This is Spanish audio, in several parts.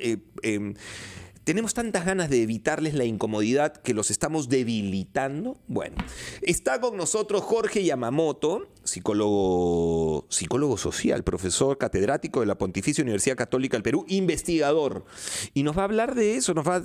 Eh, em, tenemos tantas ganas de evitarles la incomodidad que los estamos debilitando. Bueno, está con nosotros Jorge Yamamoto, psicólogo, psicólogo social, profesor catedrático de la Pontificia Universidad Católica del Perú, investigador. Y nos va a hablar de eso, nos va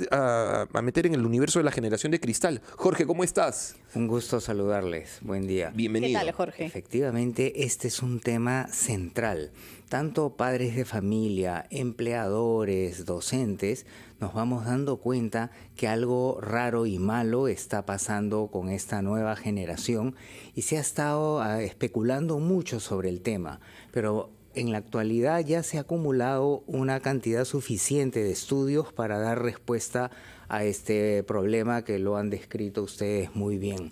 a meter en el universo de la generación de cristal. Jorge, ¿cómo estás? Un gusto saludarles. Buen día. Bienvenido. ¿Qué tal, Jorge? Efectivamente, este es un tema central. Tanto padres de familia, empleadores, docentes, nos vamos dando cuenta que algo raro y malo está pasando con esta nueva generación y se ha estado ah, especulando mucho sobre el tema, pero en la actualidad ya se ha acumulado una cantidad suficiente de estudios para dar respuesta a este problema que lo han descrito ustedes muy bien.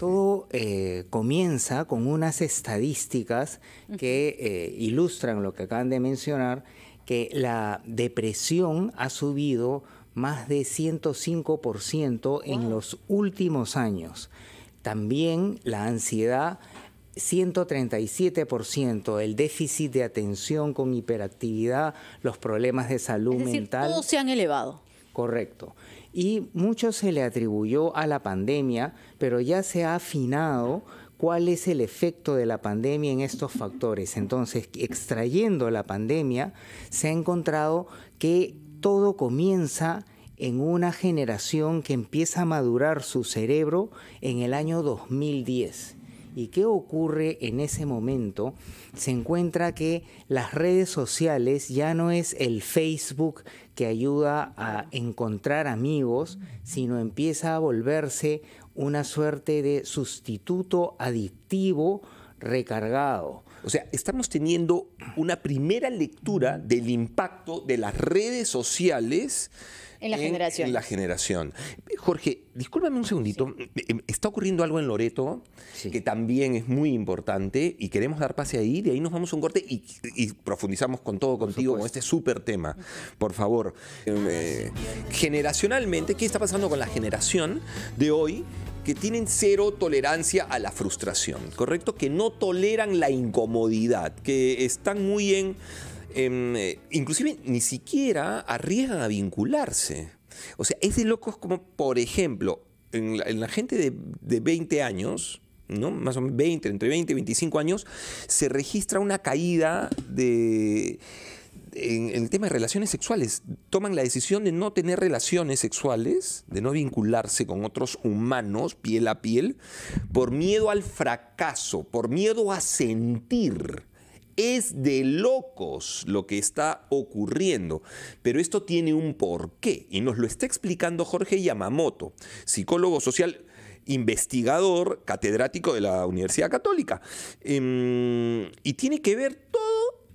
Todo eh, comienza con unas estadísticas que eh, ilustran lo que acaban de mencionar, que la depresión ha subido más de 105% en los últimos años. También la ansiedad 137%, el déficit de atención con hiperactividad, los problemas de salud mental. Todos se han elevado. Correcto. Y mucho se le atribuyó a la pandemia, pero ya se ha afinado cuál es el efecto de la pandemia en estos factores. Entonces, extrayendo la pandemia, se ha encontrado que todo comienza en una generación que empieza a madurar su cerebro en el año 2010. ¿Y qué ocurre en ese momento? Se encuentra que las redes sociales ya no es el Facebook que ayuda a encontrar amigos, sino empieza a volverse una suerte de sustituto adictivo recargado. O sea, estamos teniendo una primera lectura del impacto de las redes sociales. En la generación. la generación. Jorge, discúlpame un segundito. Eh, eh, está ocurriendo algo en Loreto que también es muy importante y queremos dar pase ahí. De ahí nos vamos a un corte y, profundizamos con todo contigo con este súper tema. Por favor. Eh, generacionalmente, ¿qué está pasando con la generación de hoy que tienen cero tolerancia a la frustración, ¿correcto? Que no toleran la incomodidad, que están muy en... Em, eh, inclusive ni siquiera arriesgan a vincularse. O sea, es de locos como, por ejemplo, en la, gente de, de 20 años, ¿no? más o menos 20, entre 20 y 25 años, se registra una caída de en, el tema de relaciones sexuales, toman la decisión de no tener relaciones sexuales, de no vincularse con otros humanos piel a piel, por miedo al fracaso, por miedo a sentir. Es de locos lo que está ocurriendo, pero esto tiene un porqué y nos lo está explicando Jorge Yamamoto, psicólogo social, investigador, catedrático de la Universidad Católica. Em, y tiene que ver todo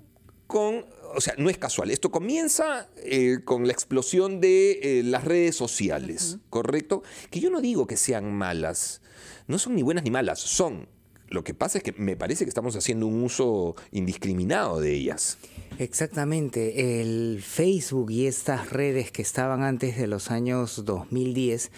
con o sea, no es casual. Esto comienza eh, con la explosión de eh, las redes sociales, ¿correcto? Que yo no digo que sean malas, no son ni buenas ni malas, son. Lo que pasa es que me parece que estamos haciendo un uso indiscriminado de ellas. Exactamente, el Facebook y estas redes que estaban antes de los años 2010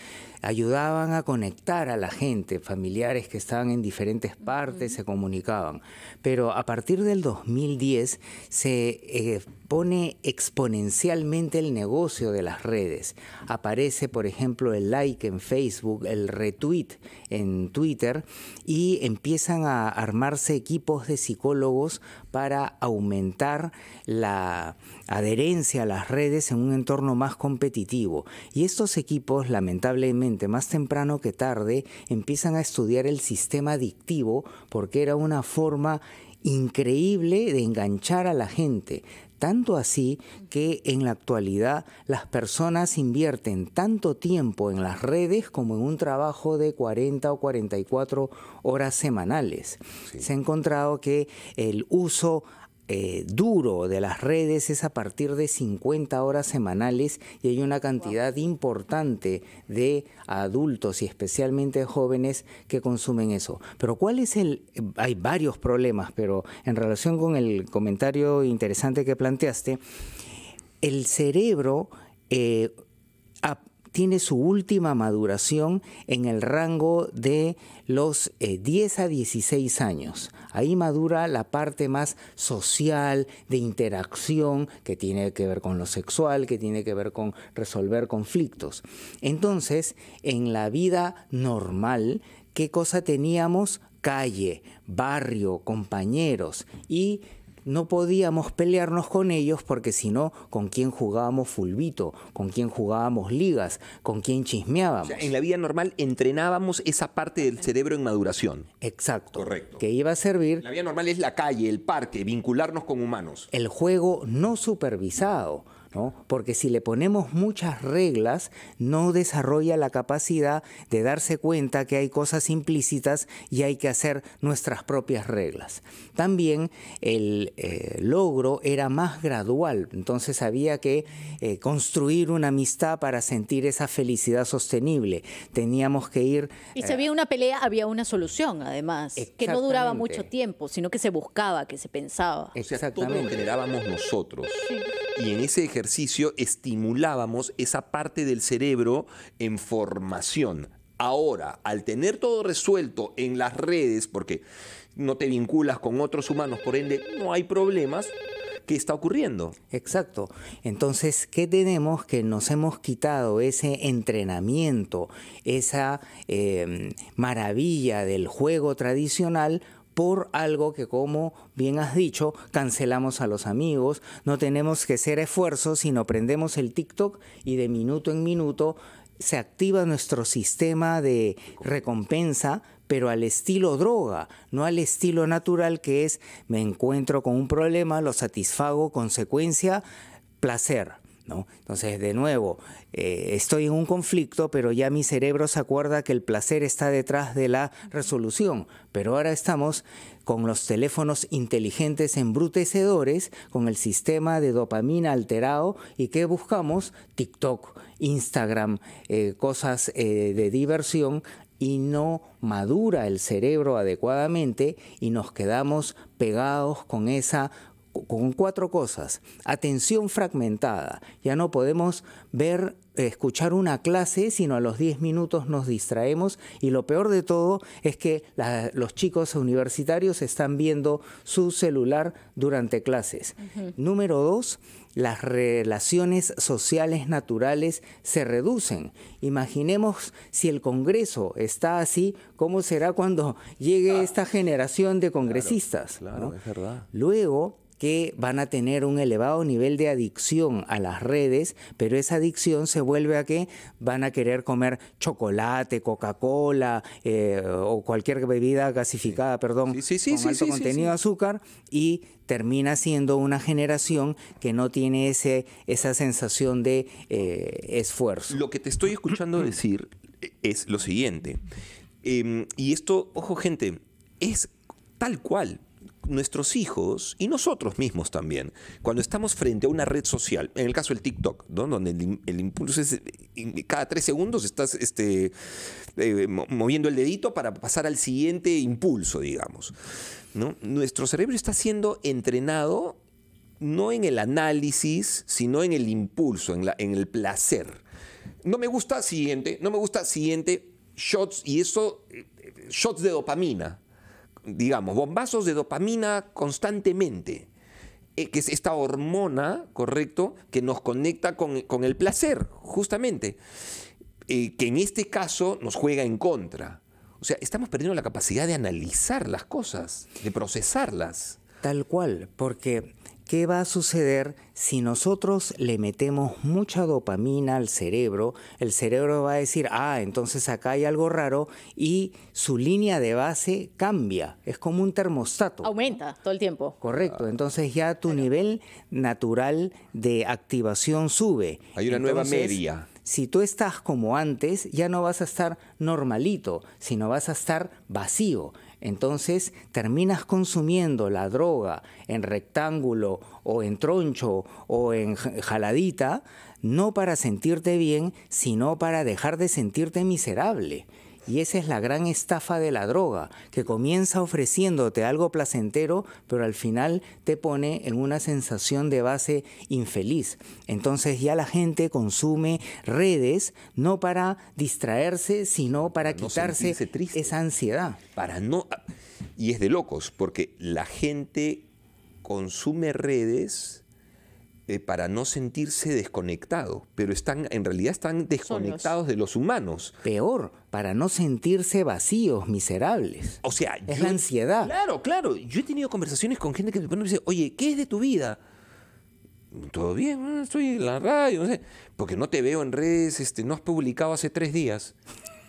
ayudaban a conectar a la gente, familiares que estaban en diferentes partes, se comunicaban. Pero a partir del 2010 se eh, pone exponencialmente el negocio de las redes. Aparece, por ejemplo, el like en Facebook, el retweet en Twitter y empiezan a armarse equipos de psicólogos para aumentar la adherencia a las redes en un entorno más competitivo y estos equipos lamentablemente más temprano que tarde empiezan a estudiar el sistema adictivo porque era una forma increíble de enganchar a la gente, tanto así que en la actualidad las personas invierten tanto tiempo en las redes como en un trabajo de 40 o 44 horas semanales. Se ha encontrado que el uso eh, duro de las redes es a partir de 50 horas semanales y hay una cantidad importante de adultos y especialmente jóvenes que consumen eso. Pero ¿cuál es el...? Hay varios problemas, pero en relación con el comentario interesante que planteaste, el cerebro... Eh, tiene su última maduración en el rango de los 10 eh, a 16 años. Ahí madura la parte más social, de interacción, que tiene que ver con lo sexual, que tiene que ver con resolver conflictos. Entonces, en la vida normal, ¿qué cosa teníamos? Calle, barrio, compañeros y no podíamos pelearnos con ellos porque si no, ¿con quién jugábamos fulbito? ¿Con quién jugábamos ligas? ¿Con quién chismeábamos? en la vida normal entrenábamos esa parte del cerebro en maduración. Exacto. Correcto. Que iba a servir... La vida normal es la calle, el parque, vincularnos con humanos. El juego no supervisado porque si le ponemos muchas reglas, no desarrolla la capacidad de darse cuenta que hay cosas implícitas y hay que hacer nuestras propias reglas. También el eh, logro era más gradual, entonces había que eh, construir una amistad para sentir esa felicidad sostenible. Teníamos que ir... Y eh, si había una pelea, había una solución, además, que no duraba mucho tiempo, sino que se buscaba, que se pensaba. Exactamente. sea, todo generábamos nosotros. Y en ese ejercicio ejercicio estimulábamos esa parte del cerebro en formación. Ahora, al tener todo resuelto en las redes, porque no te vinculas con otros humanos, por ende no hay problemas, que está ocurriendo? Exacto. Entonces, ¿qué tenemos que nos hemos quitado ese entrenamiento, esa eh, maravilla del juego tradicional por algo que como bien has dicho, cancelamos a los amigos, no tenemos que hacer esfuerzos, sino prendemos el TikTok y de minuto en minuto se activa nuestro sistema de recompensa, pero al estilo droga, no al estilo natural que es me encuentro con un problema, lo satisfago, consecuencia, placer. ¿no? Entonces, de nuevo, eh, estoy en un conflicto, pero ya mi cerebro se acuerda que el placer está detrás de la resolución, pero ahora estamos con los teléfonos inteligentes embrutecedores, con el sistema de dopamina alterado y que buscamos TikTok, Instagram, eh, cosas eh, de diversión y no madura el cerebro adecuadamente y nos quedamos pegados con esa con cuatro cosas. Atención fragmentada. Ya no podemos ver, escuchar una clase, sino a los 10 minutos nos distraemos. Y lo peor de todo es que los chicos universitarios están viendo su celular durante clases. Número dos, las relaciones sociales naturales se reducen. Imaginemos si el Congreso está así, ¿cómo será cuando llegue ah. esta generación de congresistas? ¿no? es verdad. Luego, que van a tener un elevado nivel de adicción a las redes, pero esa adicción se vuelve a que van a querer comer chocolate, Coca-Cola eh, o cualquier bebida gasificada, perdón, con alto contenido de azúcar y termina siendo una generación que no tiene ese, esa sensación de eh, esfuerzo. Lo que te estoy escuchando decir es lo siguiente, em, y esto, ojo gente, es tal cual, nuestros hijos y nosotros mismos también, cuando estamos frente a una red social, en el caso del TikTok, donde el, impulso es cada tres segundos estás este, eh, moviendo el dedito para pasar al siguiente impulso, digamos. Nuestro cerebro está siendo entrenado no en el análisis, sino en el impulso, en, en el placer. No me gusta, siguiente, no me gusta, siguiente, shots, y eso, eh, eh, shots de dopamina, digamos, bombazos de dopamina constantemente, eh, que es esta hormona, ¿correcto?, que nos conecta con, el placer, justamente, eh, que en este caso nos juega en contra. O sea, estamos perdiendo la capacidad de analizar las cosas, de procesarlas. Tal cual, porque ¿Qué va a suceder si nosotros le metemos mucha dopamina al cerebro? El cerebro va a decir, ah, entonces acá hay algo raro y su línea de base cambia. Es como un termostato. Aumenta todo el tiempo. Correcto. Entonces ya tu nivel natural de activación sube. Hay una nueva media si tú estás como antes, ya no vas a estar normalito, sino vas a estar vacío. Entonces terminas consumiendo la droga en rectángulo o en troncho o en jaladita, no para sentirte bien, sino para dejar de sentirte miserable. Y esa es la gran estafa de la droga, que comienza ofreciéndote algo placentero, pero al final te pone en una sensación de base infeliz. Entonces ya la gente consume redes no para distraerse, sino para, quitarse esa ansiedad. Para no y es de locos, porque la gente consume redes eh, para no sentirse desconectado. pero están, en realidad están desconectados de los humanos. Peor, para no sentirse vacíos, miserables. O sea, es la ansiedad. Claro, claro. Yo he tenido conversaciones con gente que me dice, oye, ¿qué es de tu vida? Todo bien, ah, estoy en la radio, no sé. Porque no te veo en redes, este, no has publicado hace tres días.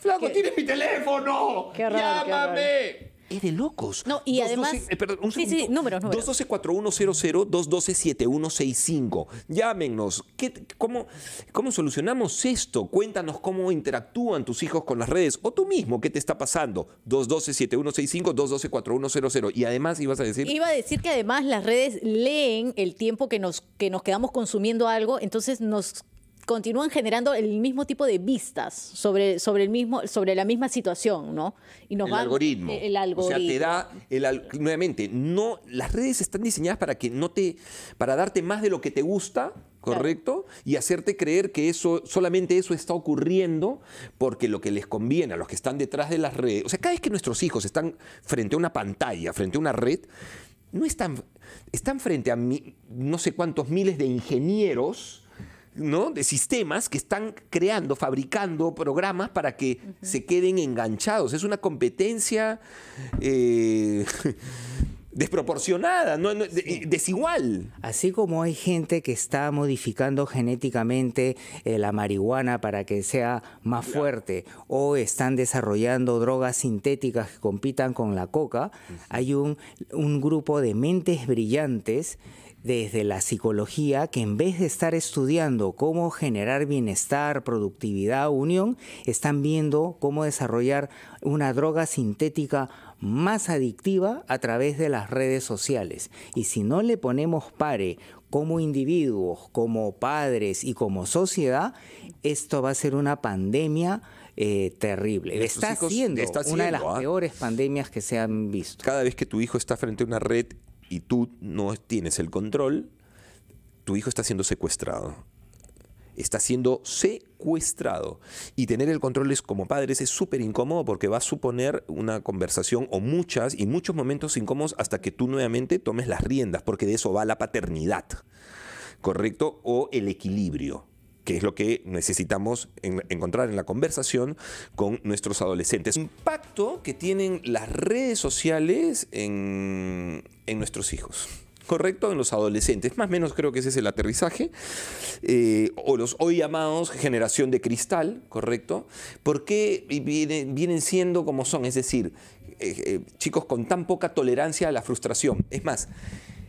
Flaco, tienes mi teléfono. Qué raro, Llámame. Es de locos. No, y además. Eh, perdón, un sí, sí, números, números. 212-4100, 212-7165. Llámenos. ¿Qué, cómo, ¿Cómo solucionamos esto? Cuéntanos cómo interactúan tus hijos con las redes o tú mismo, qué te está pasando. 212-7165, 212-4100. Y además, ibas a decir. Iba a decir que además las redes leen el tiempo que nos, que nos quedamos consumiendo algo, entonces nos continúan generando el mismo tipo de vistas sobre, sobre, el mismo, sobre la misma situación, ¿no? Y nos el, algoritmo. E, el, algoritmo. O sea, te da, el, nuevamente, no, las redes están diseñadas para que no te, para darte más de lo que te gusta, ¿correcto? Y hacerte creer que eso, solamente eso está ocurriendo porque lo que les conviene a los que están detrás de las redes, o sea, cada vez que nuestros hijos están frente a una pantalla, frente a una red, no están, están frente a no sé cuántos miles de ingenieros, ¿no? de sistemas que están creando, fabricando programas para que se queden enganchados. Es una competencia eh, desproporcionada, no, desigual. Así como hay gente que está modificando genéticamente eh, la marihuana para que sea más fuerte o están desarrollando drogas sintéticas que compitan con la coca, hay un, un grupo de mentes brillantes desde la psicología que en vez de estar estudiando cómo generar bienestar, productividad, unión, están viendo cómo desarrollar una droga sintética más adictiva a través de las redes sociales. Y si no le ponemos pare como individuos, como padres y como sociedad, esto va a ser una pandemia eh, terrible. Está siendo, está una de las ¿ah? peores pandemias que se han visto. Cada vez que tu hijo está frente a una red y tú no tienes el control, tu hijo está siendo secuestrado. Está siendo secuestrado. Y tener el control es, como padres es súper incómodo porque va a suponer una conversación o muchas y muchos momentos incómodos hasta que tú nuevamente tomes las riendas, porque de eso va la paternidad, ¿correcto? O el equilibrio que es lo que necesitamos encontrar en la conversación con nuestros adolescentes. Impacto que tienen las redes sociales en nuestros hijos. ¿correcto? En los adolescentes. Más o menos creo que ese es el aterrizaje. Eh, o los hoy llamados generación de cristal, ¿correcto? ¿Por qué vienen, siendo como son? Es decir, eh, eh, chicos con tan poca tolerancia a la frustración. Es más,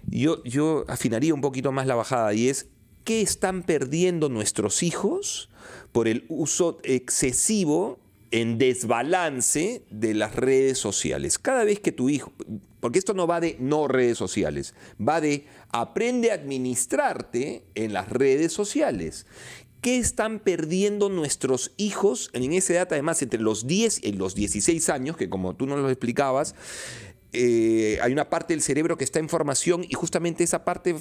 yo, yo afinaría un poquito más la bajada y es, ¿qué están perdiendo nuestros hijos por el uso excesivo en desbalance de las redes sociales. Cada vez que tu hijo, porque esto no va de no redes sociales, va de aprende a administrarte en las redes sociales. ¿Qué están perdiendo nuestros hijos en esa edad, además, entre los 10 y los 16 años, que como tú nos lo explicabas, eh, hay una parte del cerebro que está en formación y justamente esa parte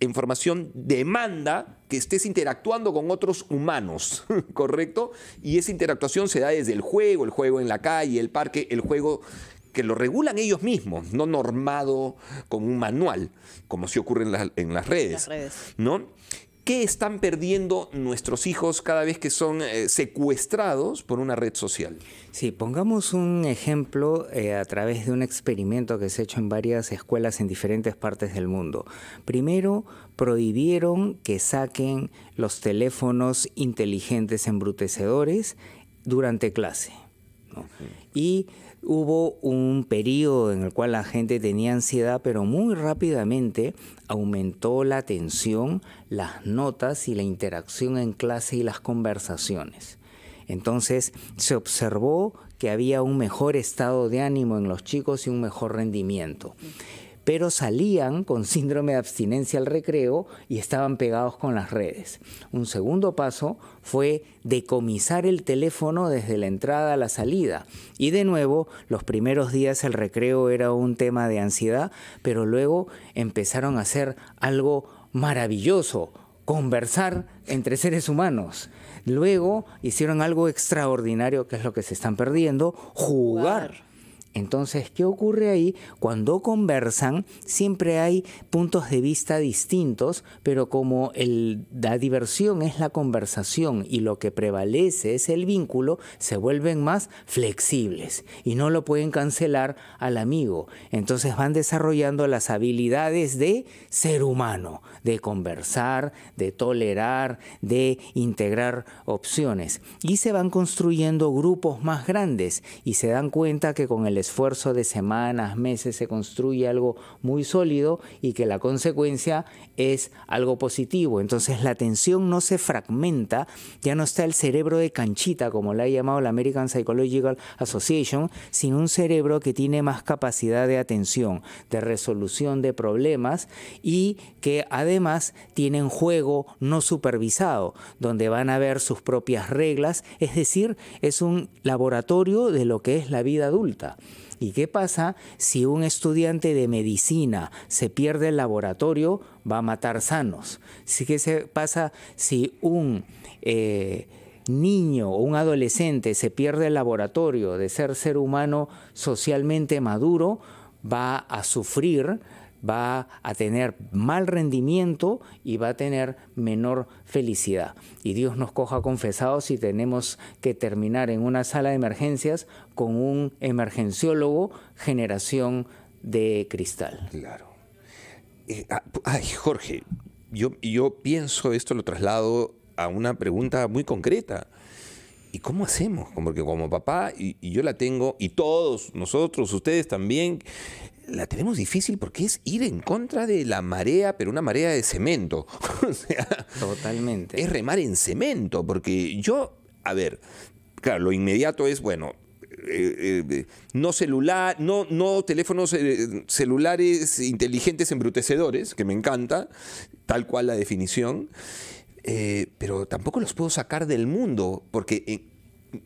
Información demanda que estés interactuando con otros humanos, ¿correcto? Y esa interactuación se da desde el juego, el juego en la calle, el parque, el juego que lo regulan ellos mismos, no normado con un manual, como si ocurre en, en las redes. Las redes. ¿no? ¿Qué están perdiendo nuestros hijos cada vez que son eh, secuestrados por una red social? Sí, pongamos un ejemplo eh, a través de un experimento que se ha hecho en varias escuelas en diferentes partes del mundo. Primero, prohibieron que saquen los teléfonos inteligentes embrutecedores durante clase. Y hubo un periodo en el cual la gente tenía ansiedad, pero muy rápidamente aumentó la tensión, las notas y la interacción en clase y las conversaciones. Entonces se observó que había un mejor estado de ánimo en los chicos y un mejor rendimiento pero salían con síndrome de abstinencia al recreo y estaban pegados con las redes. Un segundo paso fue decomisar el teléfono desde la entrada a la salida. Y de nuevo, los primeros días el recreo era un tema de ansiedad, pero luego empezaron a hacer algo maravilloso, conversar entre seres humanos. Luego hicieron algo extraordinario, que es lo que se están perdiendo, jugar. Entonces, ¿qué ocurre ahí? Cuando conversan, siempre hay puntos de vista distintos, pero como la diversión es la conversación y lo que prevalece es el vínculo, se vuelven más flexibles y no lo pueden cancelar al amigo. Entonces van desarrollando las habilidades de ser humano, de conversar, de tolerar, de integrar opciones. Y se van construyendo grupos más grandes y se dan cuenta que con el esfuerzo de semanas, meses, se construye algo muy sólido y que la consecuencia es algo positivo. Entonces la atención no se fragmenta, ya no está el cerebro de canchita, como la ha llamado la American Psychological Association, sino un cerebro que tiene más capacidad de atención, de resolución de problemas y que además tienen juego no supervisado, donde van a ver sus propias reglas, es decir, es un laboratorio de lo que es la vida adulta. ¿Y qué pasa si un estudiante de medicina se pierde el laboratorio? Va a matar sanos. ¿Qué se pasa si un eh, niño o un adolescente se pierde el laboratorio de ser ser humano socialmente maduro? Va a sufrir va a tener mal rendimiento y va a tener menor felicidad. Y Dios nos coja confesados si tenemos que terminar en una sala de emergencias con un emergenciólogo generación de cristal. Claro. Eh, ah, ay, Jorge, yo, yo pienso esto, lo traslado a una pregunta muy concreta. ¿y cómo hacemos? Porque como papá, y, y, yo la tengo, y todos nosotros, ustedes también, la tenemos difícil porque es ir en contra de la marea, pero una marea de cemento. o sea, totalmente. Es remar en cemento, porque yo, a ver, claro, lo inmediato es, bueno, eh, eh, no celular, no, no teléfonos eh, celulares inteligentes embrutecedores, que me encanta, tal cual la definición, pero tampoco los puedo sacar del mundo, porque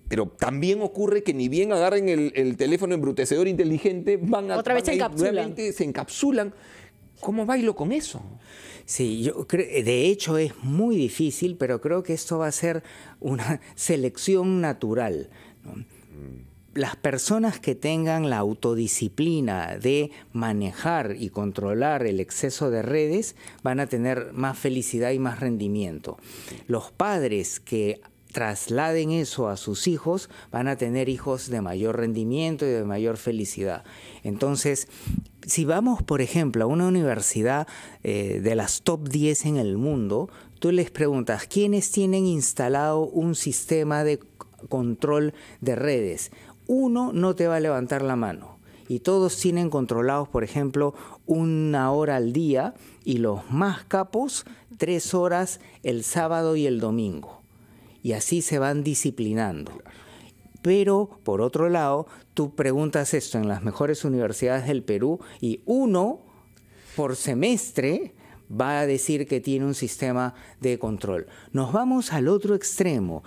pero también ocurre que ni bien agarren el, teléfono embrutecedor inteligente, van a... Otra vez se encapsulan. se encapsulan. ¿Cómo bailo con eso? Sí, yo creo, de hecho es muy difícil, pero creo que esto va a ser una selección natural. Las personas que tengan la autodisciplina de manejar y controlar el exceso de redes van a tener más felicidad y más rendimiento. Los padres que trasladen eso a sus hijos, van a tener hijos de mayor rendimiento y de mayor felicidad. Entonces, si vamos, por ejemplo, a una universidad eh, de las top 10 en el mundo, tú les preguntas, ¿quiénes tienen instalado un sistema de control de redes? Uno no te va a levantar la mano. Y todos tienen controlados, por ejemplo, una hora al día y los más capos, tres horas el sábado y el domingo y así se van disciplinando. Pero, por otro lado, tú preguntas esto en las mejores universidades del Perú y uno por semestre va a decir que tiene un sistema de control. Nos vamos al otro extremo.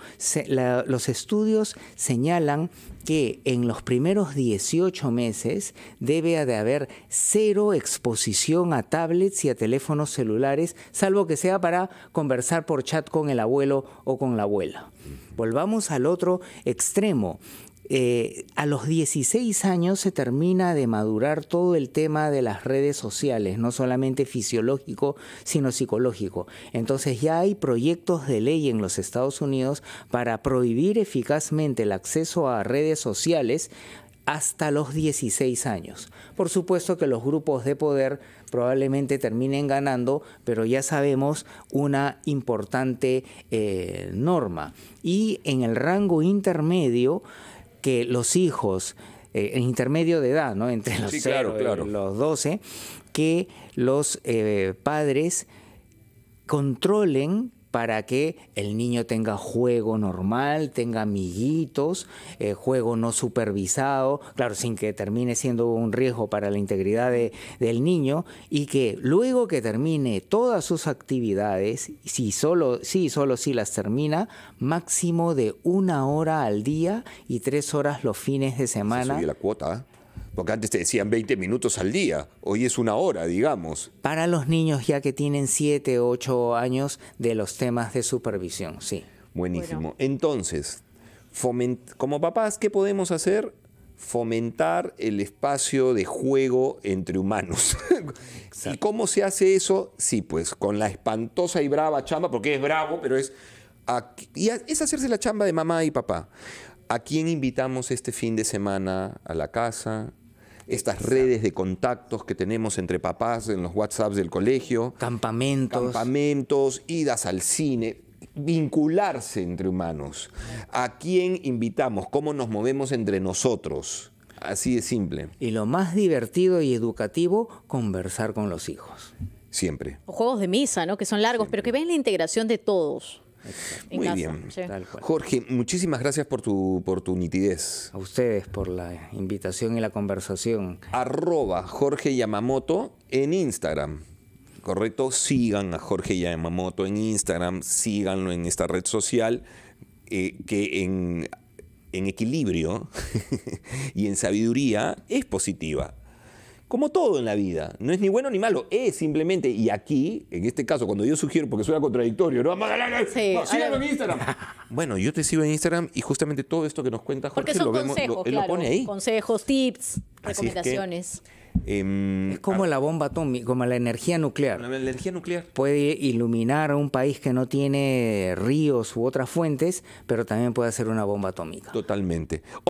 los estudios señalan que en los primeros 18 meses debe de haber cero exposición a tablets y a teléfonos celulares, salvo que sea para conversar por chat con el abuelo o con la abuela. Volvamos al otro extremo. Eh, a los 16 años se termina de madurar todo el tema de las redes sociales, no solamente fisiológico, sino psicológico. Entonces ya hay proyectos de ley en los Estados Unidos para prohibir eficazmente el acceso a redes sociales hasta los 16 años. Por supuesto que los grupos de poder probablemente terminen ganando, pero ya sabemos una importante eh, norma. Y en el rango intermedio, que los hijos eh, en intermedio de edad, ¿no? entre los, y los 12, que los eh, padres controlen para que el niño tenga juego normal, tenga amiguitos, eh, juego no supervisado, claro, sin que termine siendo un riesgo para la integridad del niño y que luego que termine todas sus actividades, si solo, si solo si las termina, máximo de una hora al día y tres horas los fines de semana. Se la cuota. ¿eh? Porque antes te decían 20 minutos al día, hoy es una hora, digamos. Para los niños ya que tienen 7 8 años de los temas de supervisión, sí. Buenísimo. Entonces, como papás, ¿qué podemos hacer? Fomentar el espacio de juego entre humanos. ¿Y cómo se hace eso? Sí, pues con la espantosa y brava chamba, porque es bravo, pero es... Y es hacerse la chamba de mamá y papá. ¿A quién invitamos este fin de semana a la casa? estas redes de contactos que tenemos entre papás en los WhatsApps del colegio. Campamentos. Campamentos, idas al cine vincularse entre humanos, a quién invitamos, cómo nos movemos entre nosotros. Así de simple. Y lo más divertido y educativo, conversar con los hijos. Siempre. juegos de misa, ¿no? Que son largos, pero que ven la integración de todos. Muy bien. Jorge, muchísimas gracias por tu, por nitidez. A ustedes por la invitación y la conversación. Arroba Jorge Yamamoto en Instagram. ¿Correcto? Sigan a Jorge Yamamoto en Instagram, síganlo en esta red social, eh, que en en equilibrio y en sabiduría es positiva. Como todo en la vida, no es ni bueno ni malo, es simplemente, y aquí, en este caso, cuando yo sugiero, porque suena contradictorio, ¿no? Sí, síganme en Instagram. bueno, yo te sigo en Instagram y justamente todo esto que nos cuenta Jorge lo, vemos, pone ahí. Consejos, tips, recomendaciones. Em, es como la bomba atómica, como la energía nuclear. La energía nuclear. Puede iluminar a un país que no tiene ríos u otras fuentes, pero también puede hacer una bomba atómica. Totalmente.